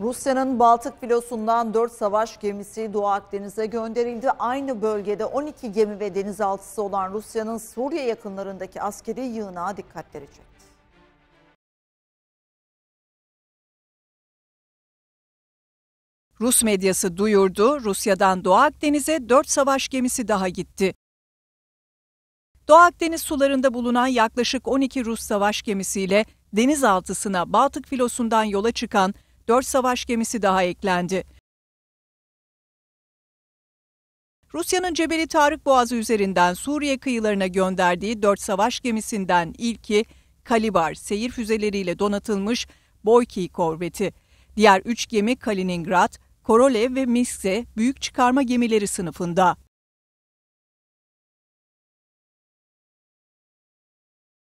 Rusya'nın Baltık filosundan 4 savaş gemisi Doğu Akdeniz'e gönderildi. Aynı bölgede 12 gemi ve denizaltısı olan Rusya'nın Suriye yakınlarındaki askeri yığınağa dikkat çekti. Rus medyası duyurdu, Rusya'dan Doğu Akdeniz'e 4 savaş gemisi daha gitti. Doğu Akdeniz sularında bulunan yaklaşık 12 Rus savaş gemisiyle denizaltısına Baltık filosundan yola çıkan 4 savaş gemisi daha eklendi. Rusya'nın Cebeli Tarık Boğazı üzerinden Suriye kıyılarına gönderdiği 4 savaş gemisinden ilki Kalibar seyir füzeleriyle donatılmış Boyki korveti. Diğer 3 gemi Kaliningrad, Korolev ve Misk'e büyük çıkarma gemileri sınıfında.